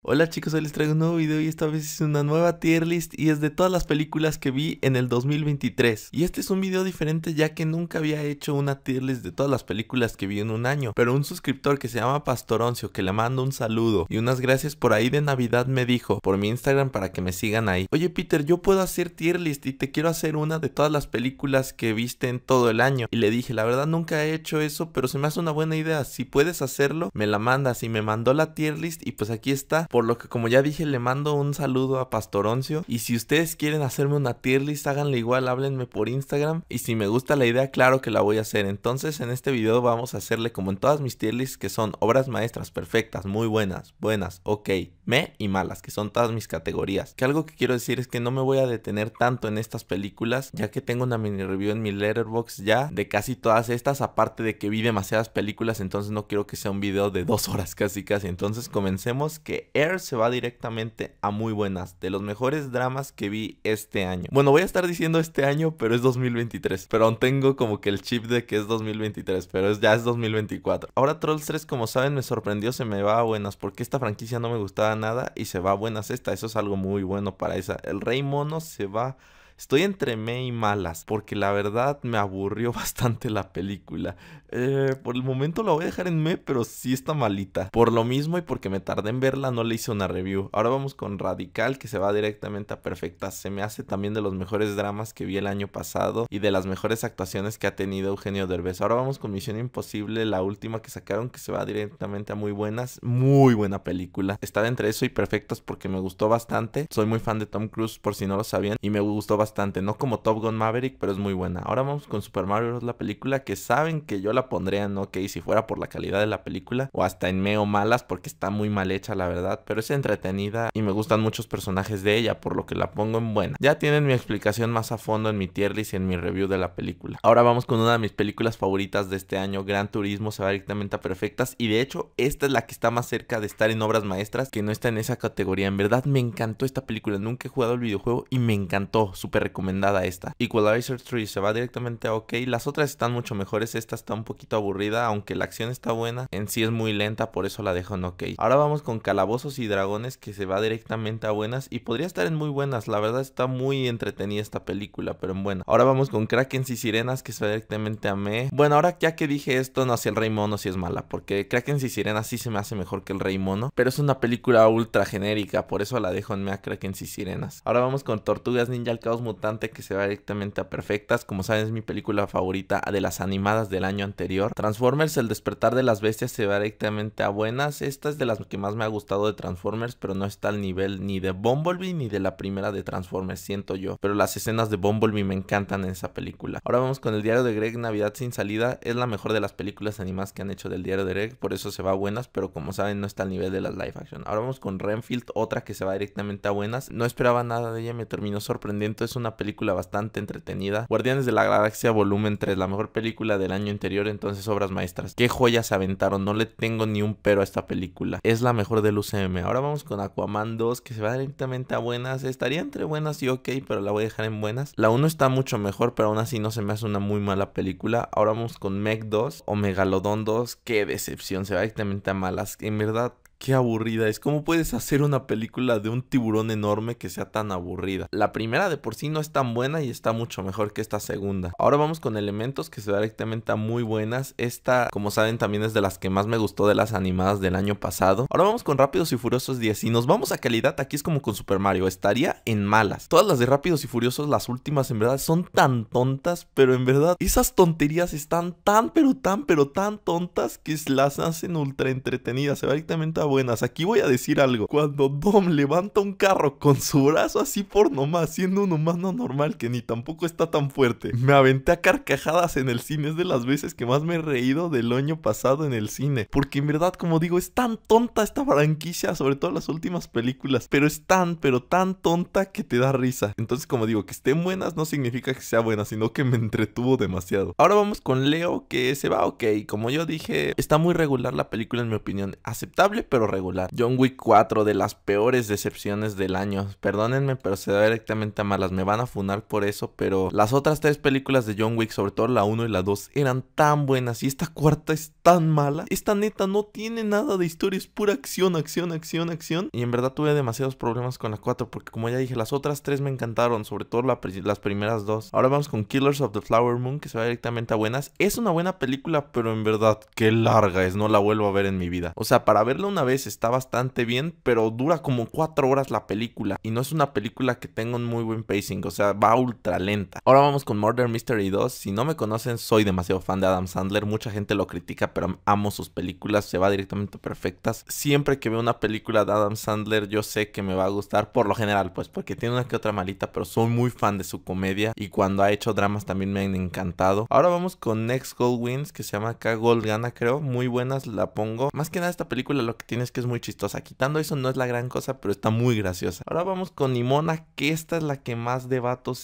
Hola chicos, hoy les traigo un nuevo video y esta vez es una nueva tier list y es de todas las películas que vi en el 2023. Y este es un video diferente ya que nunca había hecho una tier list de todas las películas que vi en un año. Pero un suscriptor que se llama Pastoroncio, que le mando un saludo y unas gracias por ahí de Navidad me dijo por mi Instagram para que me sigan ahí. Oye Peter, yo puedo hacer tier list y te quiero hacer una de todas las películas que viste en todo el año. Y le dije, la verdad nunca he hecho eso, pero se me hace una buena idea. Si puedes hacerlo, me la mandas y me mandó la tier list y pues aquí está. Por lo que, como ya dije, le mando un saludo a Pastoroncio. Y si ustedes quieren hacerme una tier list, háganle igual, háblenme por Instagram. Y si me gusta la idea, claro que la voy a hacer. Entonces, en este video vamos a hacerle como en todas mis tier lists, que son obras maestras perfectas, muy buenas, buenas, ok, me y malas, que son todas mis categorías. Que algo que quiero decir es que no me voy a detener tanto en estas películas, ya que tengo una mini review en mi letterbox ya de casi todas estas, aparte de que vi demasiadas películas, entonces no quiero que sea un video de dos horas casi casi. Entonces comencemos que Air se va directamente a muy buenas, de los mejores dramas que vi este año. Bueno, voy a estar diciendo este año, pero es 2023. Pero aún tengo como que el chip de que es 2023, pero es, ya es 2024. Ahora Trolls 3, como saben, me sorprendió, se me va a buenas, porque esta franquicia no me gustaba nada y se va a buenas esta. Eso es algo muy bueno para esa. El Rey Mono se va Estoy entre me y malas, porque la verdad me aburrió bastante la película. Eh, por el momento la voy a dejar en me, pero sí está malita. Por lo mismo y porque me tardé en verla, no le hice una review. Ahora vamos con Radical, que se va directamente a perfectas... Se me hace también de los mejores dramas que vi el año pasado y de las mejores actuaciones que ha tenido Eugenio Derbez. Ahora vamos con Misión Imposible, la última que sacaron, que se va directamente a muy buenas. Muy buena película. Estaba entre eso y perfectas porque me gustó bastante. Soy muy fan de Tom Cruise, por si no lo sabían, y me gustó bastante bastante. No como Top Gun Maverick, pero es muy buena. Ahora vamos con Super Mario Bros. la película, que saben que yo la pondría en OK si fuera por la calidad de la película, o hasta en meo malas, porque está muy mal hecha, la verdad. Pero es entretenida y me gustan muchos personajes de ella, por lo que la pongo en buena. Ya tienen mi explicación más a fondo en mi tier list y en mi review de la película. Ahora vamos con una de mis películas favoritas de este año, Gran Turismo, se va directamente a perfectas. Y de hecho, esta es la que está más cerca de estar en obras maestras, que no está en esa categoría. En verdad, me encantó esta película. Nunca he jugado el videojuego y me encantó. Super recomendada esta. Equalizer 3 se va directamente a OK. Las otras están mucho mejores. Esta está un poquito aburrida, aunque la acción está buena. En sí es muy lenta, por eso la dejo en OK. Ahora vamos con Calabozos y Dragones que se va directamente a buenas y podría estar en muy buenas. La verdad está muy entretenida esta película, pero en buena. Ahora vamos con Kraken y Sirenas que se va directamente a Me. Bueno, ahora ya que dije esto, no sé el Rey Mono si es mala, porque Kraken y Sirenas sí se me hace mejor que el Rey Mono, pero es una película ultra genérica, por eso la dejo en Me a Kraken y Sirenas. Ahora vamos con Tortugas Ninja al Caos mutante que se va directamente a perfectas. Como saben, es mi película favorita de las animadas del año anterior. Transformers, el despertar de las bestias se va directamente a buenas. Esta es de las que más me ha gustado de Transformers, pero no está al nivel ni de Bumblebee ni de la primera de Transformers, siento yo. Pero las escenas de Bumblebee me encantan en esa película. Ahora vamos con el diario de Greg, Navidad sin salida. Es la mejor de las películas animadas que han hecho del diario de Greg, por eso se va a buenas, pero como saben, no está al nivel de las live action. Ahora vamos con Renfield, otra que se va directamente a buenas. No esperaba nada de ella, me terminó sorprendiendo. Es una película bastante entretenida. Guardianes de la Galaxia Volumen 3, la mejor película del año anterior, entonces obras maestras. Qué joyas aventaron, no le tengo ni un pero a esta película. Es la mejor del UCM. Ahora vamos con Aquaman 2, que se va directamente a buenas. Estaría entre buenas y ok, pero la voy a dejar en buenas. La 1 está mucho mejor, pero aún así no se me hace una muy mala película. Ahora vamos con Meg 2 o Megalodon 2. Qué decepción, se va directamente a malas. En verdad, qué aburrida es. ¿Cómo puedes hacer una película de un tiburón enorme que sea tan aburrida? La primera de por sí no es tan buena y está mucho mejor que esta segunda. Ahora vamos con elementos que se directamente muy buenas. Esta, como saben, también es de las que más me gustó de las animadas del año pasado. Ahora vamos con Rápidos y Furiosos 10. y nos vamos a calidad, aquí es como con Super Mario. Estaría en malas. Todas las de Rápidos y Furiosos, las últimas, en verdad, son tan tontas, pero en verdad, esas tonterías están tan, pero tan, pero tan tontas que las hacen ultra entretenidas. Se directamente a buenas. Aquí voy a decir algo. Cuando Dom levanta un carro con su brazo así por nomás, siendo un humano normal que ni tampoco está tan fuerte, me aventé a carcajadas en el cine. Es de las veces que más me he reído del año pasado en el cine. Porque en verdad, como digo, es tan tonta esta franquicia, sobre todo las últimas películas. Pero es tan, pero tan tonta que te da risa. Entonces, como digo, que estén buenas no significa que sea buena, sino que me entretuvo demasiado. Ahora vamos con Leo, que se va, ok. Como yo dije, está muy regular la película en mi opinión. Aceptable, pero regular. John Wick 4, de las peores decepciones del año. Perdónenme, pero se va directamente a malas. Me van a funar por eso, pero las otras tres películas de John Wick, sobre todo la 1 y la 2, eran tan buenas. Y esta cuarta es tan mala. Esta neta no tiene nada de historia, es pura acción, acción, acción, acción. Y en verdad tuve demasiados problemas con la 4, porque como ya dije, las otras tres me encantaron, sobre todo las primeras dos. Ahora vamos con Killers of the Flower Moon, que se va directamente a buenas. Es una buena película, pero en verdad, qué larga es, no la vuelvo a ver en mi vida. O sea, para verla una está bastante bien, pero dura como cuatro horas la película. Y no es una película que tenga un muy buen pacing, o sea, va ultra lenta. Ahora vamos con Murder Mystery 2. Si no me conocen, soy demasiado fan de Adam Sandler. Mucha gente lo critica, pero amo sus películas. Se va directamente perfectas. Siempre que veo una película de Adam Sandler, yo sé que me va a gustar. Por lo general, pues, porque tiene una que otra malita, pero soy muy fan de su comedia. Y cuando ha hecho dramas también me han encantado. Ahora vamos con Next Gold Wins, que se llama acá Gold Gana, creo. Muy buenas, la pongo. Más que nada, esta película lo que tiene es que es muy chistosa. Quitando eso no es la gran cosa, pero está muy graciosa. Ahora vamos con Nimona, que esta es la que más debates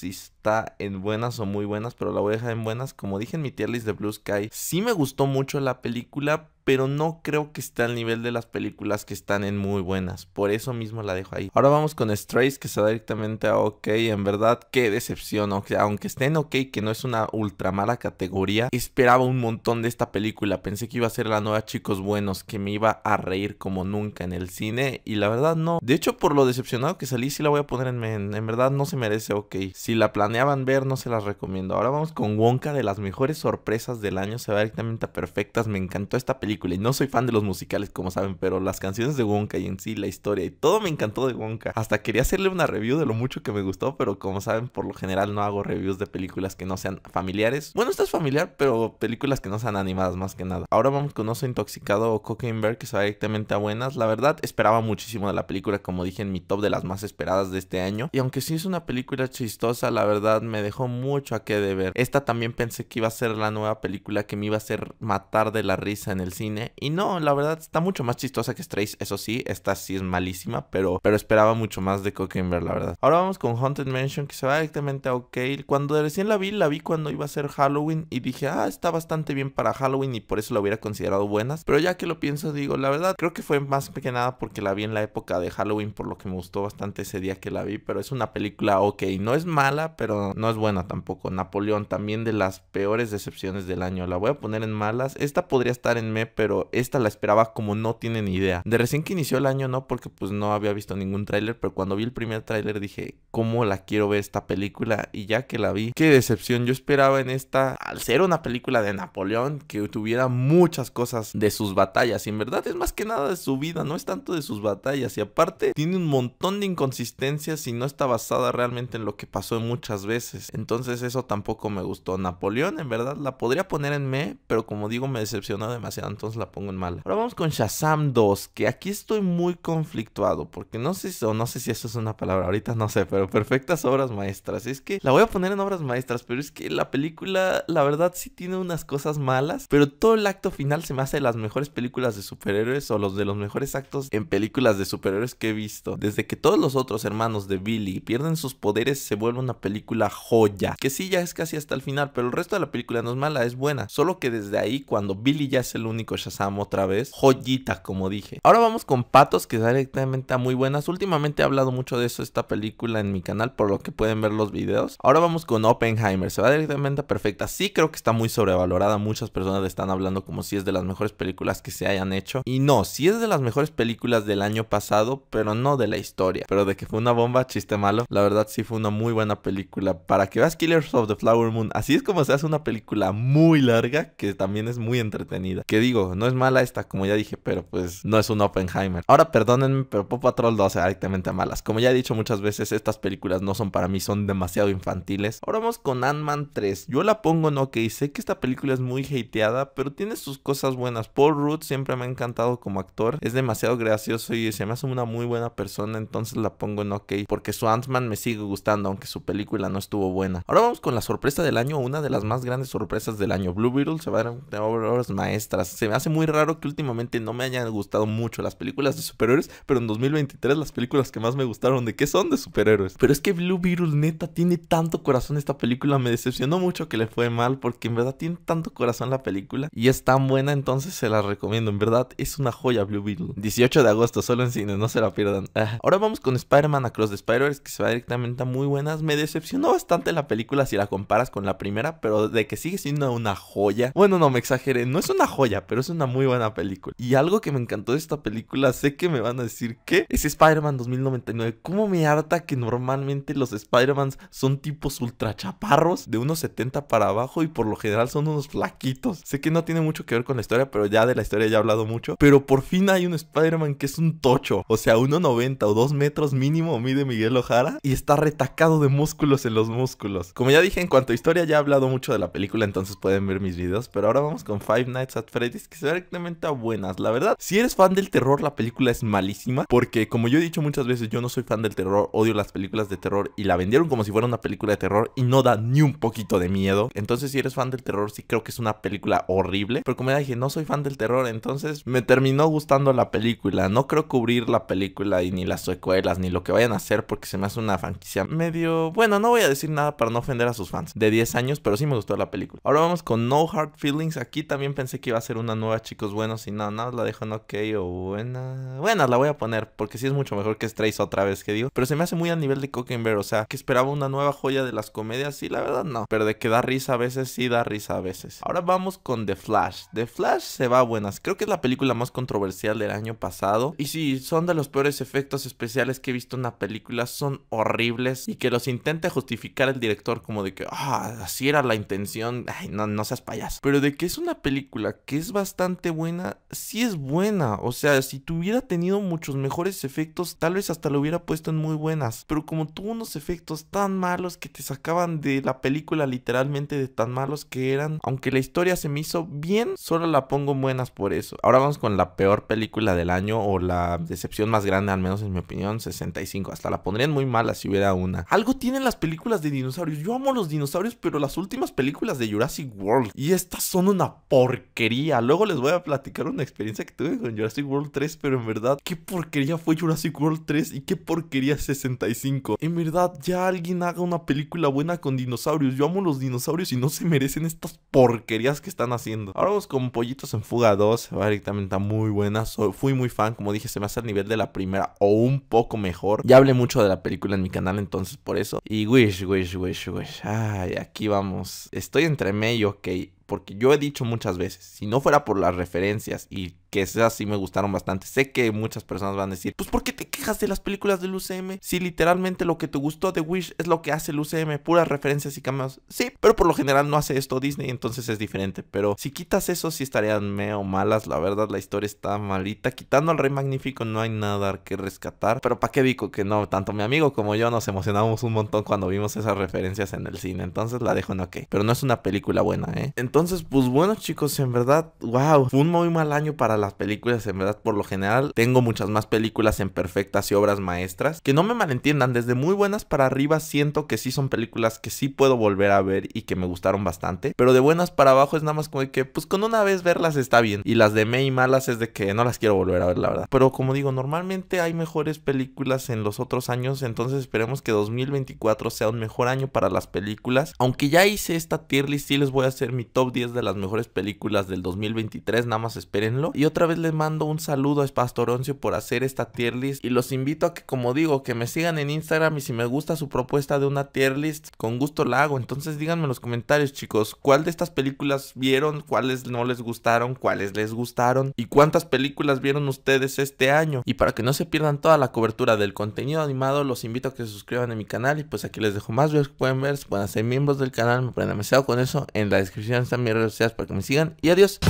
está en buenas o muy buenas, pero la voy a dejar en buenas. Como dije en mi tier list de Blue Sky, sí me gustó mucho la película, pero no creo que esté al nivel de las películas que están en muy buenas. Por eso mismo la dejo ahí. Ahora vamos con Strays, que se directamente a OK. En verdad, qué decepción. aunque esté en OK, que no es una ultra mala categoría, esperaba un montón de esta película. Pensé que iba a ser la nueva Chicos Buenos, que me iba a reír como nunca en el cine. Y la verdad, no. De hecho, por lo decepcionado que salí, sí la voy a poner en. En, verdad, no se merece OK. Si la planeé planeaban ver, no se las recomiendo. Ahora vamos con Wonka, de las mejores sorpresas del año. Se va directamente a perfectas. Me encantó esta película. Y no soy fan de los musicales, como saben, pero las canciones de Wonka y en sí la historia y todo me encantó de Wonka. Hasta quería hacerle una review de lo mucho que me gustó, pero como saben, por lo general no hago reviews de películas que no sean familiares. Bueno, esta es familiar, pero películas que no sean animadas más que nada. Ahora vamos con Oso Intoxicado o Cocaine Bear, que se va directamente a buenas. La verdad, esperaba muchísimo de la película, como dije en mi top de las más esperadas de este año. Y aunque sí es una película chistosa, la verdad me dejó mucho a qué deber. Esta también pensé que iba a ser la nueva película que me iba a hacer matar de la risa en el cine. Y no, la verdad está mucho más chistosa que Strays, eso sí, esta sí es malísima, pero, pero esperaba mucho más de Cockenberg, la verdad. Ahora vamos con Haunted Mansion, que se va directamente a OK. Cuando recién la vi, la vi cuando iba a ser Halloween y dije, ah, está bastante bien para Halloween y por eso la hubiera considerado buenas. Pero ya que lo pienso, digo, la verdad, creo que fue más que nada porque la vi en la época de Halloween, por lo que me gustó bastante ese día que la vi. Pero es una película OK, no es mala, pero no es buena tampoco. Napoleón, también de las peores decepciones del año. La voy a poner en malas. Esta podría estar en me, pero esta la esperaba como no Tiene ni idea. De recién que inició el año, no, porque pues no había visto ningún tráiler, pero cuando vi el primer tráiler dije, ¿cómo la quiero ver esta película? Y ya que la vi, qué decepción. Yo esperaba en esta, al ser una película de Napoleón, que tuviera muchas cosas de sus batallas. Y en verdad es más que nada de su vida, no es tanto de sus batallas. Y aparte, tiene un montón de inconsistencias y no está basada realmente en lo que pasó en muchas veces. Entonces eso tampoco me gustó. Napoleón, en verdad, la podría poner en me, pero como digo, me decepcionó demasiado, entonces la pongo en mala. Ahora vamos con Shazam 2, que aquí estoy muy conflictuado, porque no sé, si, no sé si eso es una palabra, ahorita no sé, pero perfectas obras maestras. Es que la voy a poner en obras maestras, pero es que la película, la verdad, sí tiene unas cosas malas, pero todo el acto final se me hace de las mejores películas de superhéroes o los de los mejores actos en películas de superhéroes que he visto. Desde que todos los otros hermanos de Billy pierden sus poderes, se vuelve una película la joya, que sí ya es casi hasta el final, pero el resto de la película no es mala, es buena, solo que desde ahí cuando Billy ya es el único Shazam otra vez, joyita como dije. Ahora vamos con Patos, que directamente a muy buenas, últimamente he hablado mucho de eso esta película en mi canal, por lo que pueden ver los videos. Ahora vamos con Oppenheimer, se va directamente a perfecta, sí creo que está muy sobrevalorada, muchas personas están hablando como si es de las mejores películas que se hayan hecho, y no, si es de las mejores películas del año pasado, pero no de la historia, pero de que fue una bomba, chiste malo, la verdad sí fue una muy buena película para que veas Killers of the Flower Moon. Así es como se hace una película muy larga que también es muy entretenida. Que digo, no es mala esta, como ya dije, pero pues no es un Oppenheimer. Ahora perdónenme, pero Pop Patrol 2 es directamente malas. Como ya he dicho muchas veces, estas películas no son para mí, son demasiado infantiles. Ahora vamos con Ant-Man 3. Yo la pongo en OK. Sé que esta película es muy hateada, pero tiene sus cosas buenas. Paul Rudd siempre me ha encantado como actor. Es demasiado gracioso y se me hace una muy buena persona, entonces la pongo en OK. Porque su Ant-Man me sigue gustando, aunque su película no estuvo buena. Ahora vamos con la sorpresa del año, una de las más grandes sorpresas del año. Blue Beetle se va a de horas maestras. Se me hace muy raro que últimamente no me hayan gustado mucho las películas de superhéroes, pero en 2023 las películas que más me gustaron de qué son de superhéroes. Pero es que Blue Beetle neta tiene tanto corazón esta película, me decepcionó mucho que le fue mal porque en verdad tiene tanto corazón la película y es tan buena, entonces se la recomiendo. En verdad es una joya Blue Beetle. 18 de agosto solo en cine, no se la pierdan. Ahora vamos con Spider-Man Across the Spider-Verse que se va directamente a muy buenas. Me decepcionó no bastante la película si la comparas con la primera, pero de que sigue siendo una joya. Bueno, no me exagere, no es una joya, pero es una muy buena película. Y algo que me encantó de esta película, sé que me van a decir que es Spider-Man 2099. ¿Cómo me harta que normalmente los Spider-Mans son tipos ultra chaparros de unos 70 para abajo y por lo general son unos flaquitos? Sé que no tiene mucho que ver con la historia, pero ya de la historia ya he hablado mucho. Pero por fin hay un Spider-Man que es un tocho, o sea, 1,90 o 2 metros mínimo mide Miguel Ojara y está retacado de músculos en los músculos. Como ya dije, en cuanto a historia ya he hablado mucho de la película, entonces pueden ver mis videos, pero ahora vamos con Five Nights at Freddy's, que se directamente a buenas. La verdad, si eres fan del terror, la película es malísima, porque como yo he dicho muchas veces, yo no soy fan del terror, odio las películas de terror y la vendieron como si fuera una película de terror y no da ni un poquito de miedo. Entonces, si eres fan del terror, sí creo que es una película horrible, pero como ya dije, no soy fan del terror, entonces me terminó gustando la película. No creo cubrir la película y ni las secuelas ni lo que vayan a hacer porque se me hace una franquicia medio, bueno, no voy a decir nada para no ofender a sus fans de 10 años, pero sí me gustó la película. Ahora vamos con No Hard Feelings. Aquí también pensé que iba a ser una nueva Chicos Bueno, y nada, nada, la dejo en ok o buena. Buenas la voy a poner porque sí es mucho mejor que Strays otra vez que digo. Pero se me hace muy a nivel de Bear. o sea, que esperaba una nueva joya de las comedias y la verdad no. Pero de que da risa a veces, sí da risa a veces. Ahora vamos con The Flash. The Flash se va a buenas. Creo que es la película más controversial del año pasado. Y sí, son de los peores efectos especiales que he visto en una película. Son horribles y que los intente justificar notificar al director como de que, ah, así era la intención, no, seas payas Pero de que es una película que es bastante buena, sí es buena. O sea, si tuviera tenido muchos mejores efectos, tal vez hasta lo hubiera puesto en muy buenas. Pero como tuvo unos efectos tan malos que te sacaban de la película literalmente de tan malos que eran, aunque la historia se me hizo bien, solo la pongo en buenas por eso. Ahora vamos con la peor película del año o la decepción más grande, al menos en mi opinión, 65. Hasta la pondrían muy mala si hubiera una. Algo tienen las películas películas de dinosaurios. Yo amo los dinosaurios, pero las últimas películas de Jurassic World. Y estas son una porquería. Luego les voy a platicar una experiencia que tuve con Jurassic World 3, pero en verdad, qué porquería fue Jurassic World 3 y qué porquería 65. En verdad, ya alguien haga una película buena con dinosaurios. Yo amo los dinosaurios y no se merecen estas porquerías que están haciendo. Ahora vamos con Pollitos en Fuga 2. Directamente está muy buena. fui muy fan, como dije, se me hace al nivel de la primera o un poco mejor. Ya hablé mucho de la película en mi canal, entonces por eso. Y, güey, Wish, wish, wish, wish. Ay, aquí vamos. Estoy entre me y OK, porque yo he dicho muchas veces, si no fuera por las referencias y que esas sí me gustaron bastante, sé que muchas personas van a decir, pues ¿por qué te quejas de las películas del UCM? Si literalmente lo que te gustó de Wish es lo que hace el UCM, puras referencias y cambios. Sí, pero por lo general no hace esto Disney, entonces es diferente. Pero si quitas eso, sí estarían meo malas, la verdad la historia está malita. Quitando al Rey Magnífico no hay nada que rescatar, pero ¿para qué digo que no? Tanto mi amigo como yo nos emocionamos un montón cuando vimos esas referencias en el cine, entonces la dejo en ok. Pero no es una película buena, ¿eh? Entonces, entonces, pues bueno, chicos, en verdad, wow, fue un muy mal año para las películas. En verdad, por lo general, tengo muchas más películas en perfectas y obras maestras. Que no me malentiendan, desde muy buenas para arriba siento que sí son películas que sí puedo volver a ver y que me gustaron bastante. Pero de buenas para abajo es nada más como que, pues con una vez verlas está bien. Y las de May malas es de que no las quiero volver a ver, la verdad. Pero como digo, normalmente hay mejores películas en los otros años. Entonces esperemos que 2024 sea un mejor año para las películas. Aunque ya hice esta tier list, y les voy a hacer mi top 10 de las mejores películas del 2023, nada más espérenlo. Y otra vez les mando un saludo a Spastoroncio por hacer esta tier list y los invito a que como digo, que me sigan en Instagram y si me gusta su propuesta de una tier list, con gusto la hago. Entonces díganme en los comentarios chicos, ¿cuál de estas películas vieron? ¿Cuáles no les gustaron? ¿Cuáles les gustaron? ¿Y cuántas películas vieron ustedes este año? Y para que no se pierdan toda la cobertura del contenido animado, los invito a que se suscriban a mi canal y pues aquí les dejo más videos que pueden ver, pueden miembros del canal, me pueden demasiado con eso en la descripción también mis redes sociales para que me sigan. Y adiós.